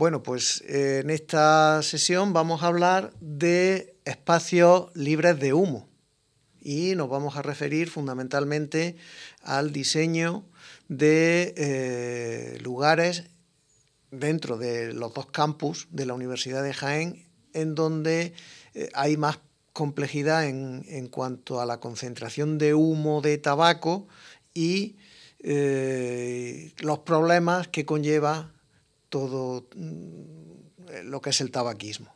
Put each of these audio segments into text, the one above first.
Bueno, pues eh, en esta sesión vamos a hablar de espacios libres de humo y nos vamos a referir fundamentalmente al diseño de eh, lugares dentro de los dos campus de la Universidad de Jaén en donde eh, hay más complejidad en, en, cuanto a la concentración de humo de tabaco y los problemas que conlleva todo mm, lo que es el tabaquismo.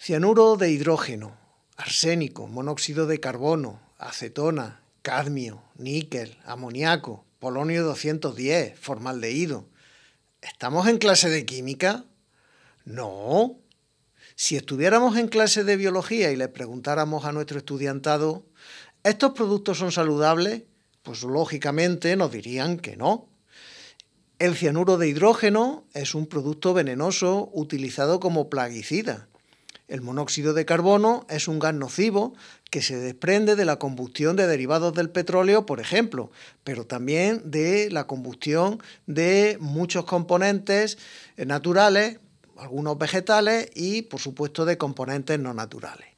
Cianuro de hidrógeno, arsénico, monóxido de carbono, acetona, cadmio, níquel, amoníaco, polonio 210, formaldehído. ¿Estamos en clase de química? No. Si estuviéramos en clase de biología y le preguntáramos a nuestro estudiantado, ¿estos productos son saludables? Pues lógicamente nos dirían que no. El cianuro de hidrógeno es un producto venenoso utilizado como plaguicida. El monóxido de carbono es un gas nocivo que se desprende de la combustión de derivados del petróleo, por ejemplo, pero también de la combustión de muchos componentes naturales, algunos vegetales y, por supuesto, de componentes no naturales.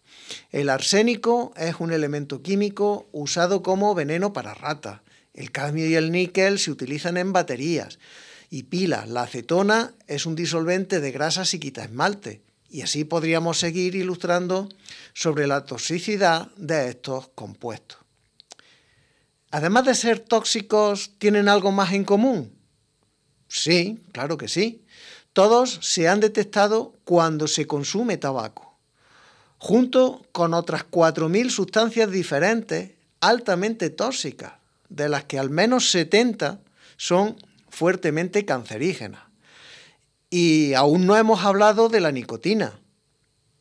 El arsénico es un elemento químico usado como veneno para ratas. El cadmio y el níquel se utilizan en baterías y pilas. La acetona es un disolvente de grasas y quita esmalte. Y así podríamos seguir ilustrando sobre la toxicidad de estos compuestos. Además de ser tóxicos, ¿tienen algo más en común? Sí, claro que sí. Todos se han detectado cuando se consume tabaco, junto con otras 4.000 sustancias diferentes altamente tóxicas, de las que al menos 70 son fuertemente cancerígenas. Y aún no hemos hablado de la nicotina,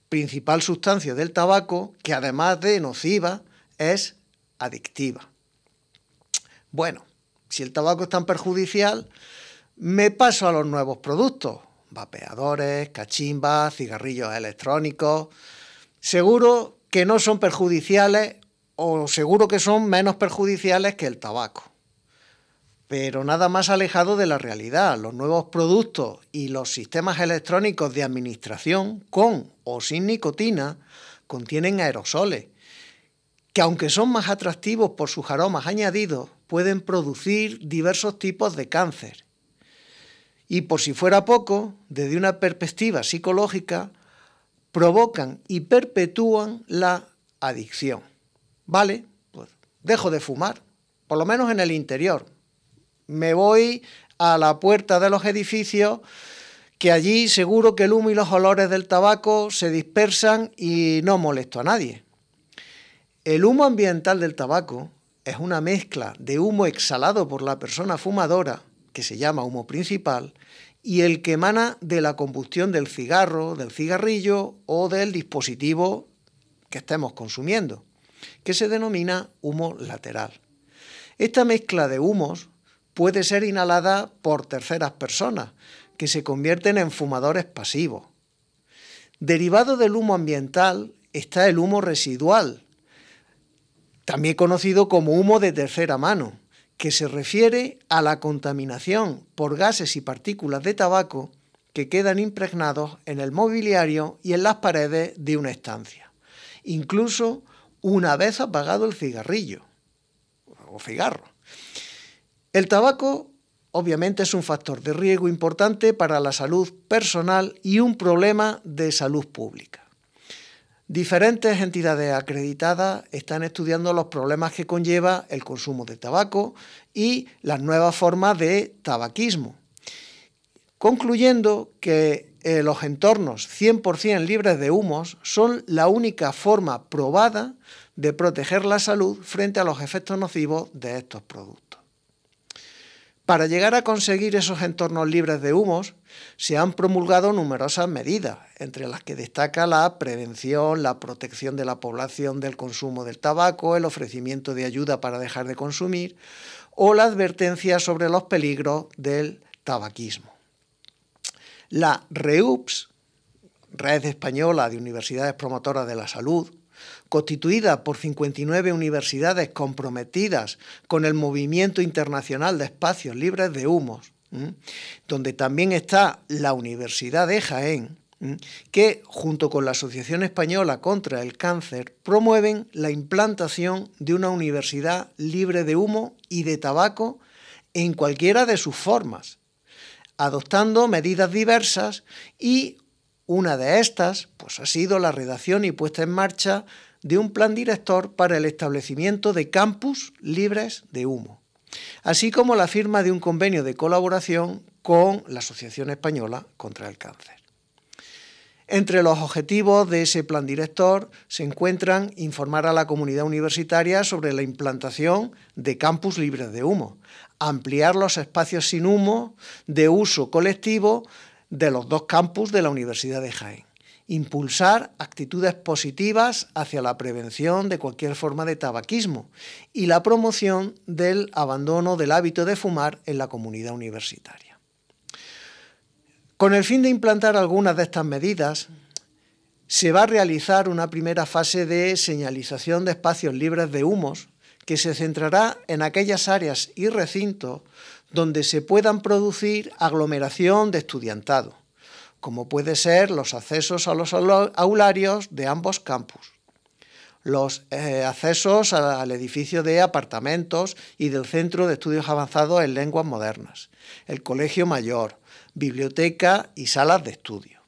principal sustancia del tabaco que además de nociva es adictiva. Bueno, si el tabaco es tan perjudicial, me paso a los nuevos productos, vapeadores, cachimbas, cigarrillos electrónicos. Seguro que no son perjudiciales o seguro que son menos perjudiciales que el tabaco. Pero nada más alejado de la realidad, los nuevos productos y los sistemas electrónicos de administración con o sin nicotina contienen aerosoles, que aunque son más atractivos por sus aromas añadidos, pueden producir diversos tipos de cáncer. Y por si fuera poco, desde una perspectiva psicológica, provocan y perpetúan la adicción. Vale, pues dejo de fumar, por lo menos en el interior. Me voy a la puerta de los edificios, que allí seguro que el humo y los olores del tabaco se dispersan y no molesto a nadie. El humo ambiental del tabaco es una mezcla de humo exhalado por la persona fumadora, que se llama humo principal, y el que emana de la combustión del cigarro, del cigarrillo o del dispositivo que estemos consumiendo que se denomina humo lateral. Esta mezcla de humos puede ser inhalada por terceras personas, que se convierten en fumadores pasivos. Derivado del humo ambiental está el humo residual, también conocido como humo de tercera mano, que se refiere a la contaminación por gases y partículas de tabaco que quedan impregnados en el mobiliario y en las paredes de una estancia, incluso una vez apagado el cigarrillo o cigarro. El tabaco obviamente es un factor de riesgo importante para la salud personal y un problema de salud pública. Diferentes entidades acreditadas están estudiando los problemas que conlleva el consumo de tabaco y las nuevas formas de tabaquismo concluyendo que eh, los entornos 100% libres de humos son la única forma probada de proteger la salud frente a los efectos nocivos de estos productos. Para llegar a conseguir esos entornos libres de humos, se han promulgado numerosas medidas, entre las que destaca la prevención, la protección de la población del consumo del tabaco, el ofrecimiento de ayuda para dejar de consumir o la advertencia sobre los peligros del tabaquismo. La REUPS, Red Española de Universidades Promotoras de la Salud, constituida por 59 universidades comprometidas con el movimiento internacional de espacios libres de humos, donde también está la Universidad de Jaén, que junto con la Asociación Española contra el Cáncer promueven la implantación de una universidad libre de humo y de tabaco en cualquiera de sus formas, adoptando medidas diversas y una de estas pues, ha sido la redacción y puesta en marcha de un plan director para el establecimiento de campus libres de humo, así como la firma de un convenio de colaboración con la Asociación Española contra el Cáncer. Entre los objetivos de ese plan director se encuentran informar a la comunidad universitaria sobre la implantación de campus libres de humo, ampliar los espacios sin humo de uso colectivo de los dos campus de la Universidad de Jaén, impulsar actitudes positivas hacia la prevención de cualquier forma de tabaquismo y la promoción del abandono del hábito de fumar en la comunidad universitaria. Con el fin de implantar algunas de estas medidas, se va a realizar una primera fase de señalización de espacios libres de humos que se centrará en aquellas áreas y recintos donde se puedan producir aglomeración de estudiantado, como puede ser los accesos a los aularios de ambos campus, los eh, accesos al edificio de apartamentos y del Centro de Estudios Avanzados en Lenguas Modernas, el Colegio Mayor, biblioteca y salas de estudio.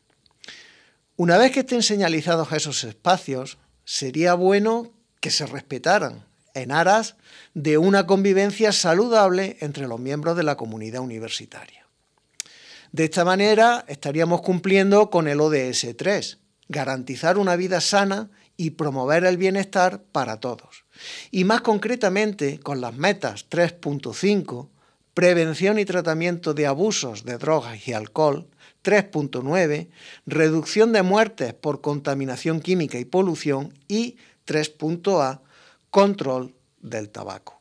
Una vez que estén señalizados esos espacios, sería bueno que se respetaran en aras de una convivencia saludable entre los miembros de la comunidad universitaria. De esta manera estaríamos cumpliendo con el ODS 3, garantizar una vida sana y promover el bienestar para todos. Y más concretamente con las metas 3.5, prevención y tratamiento de abusos de drogas y alcohol, 3.9, reducción de muertes por contaminación química y polución y 3.a, control del tabaco.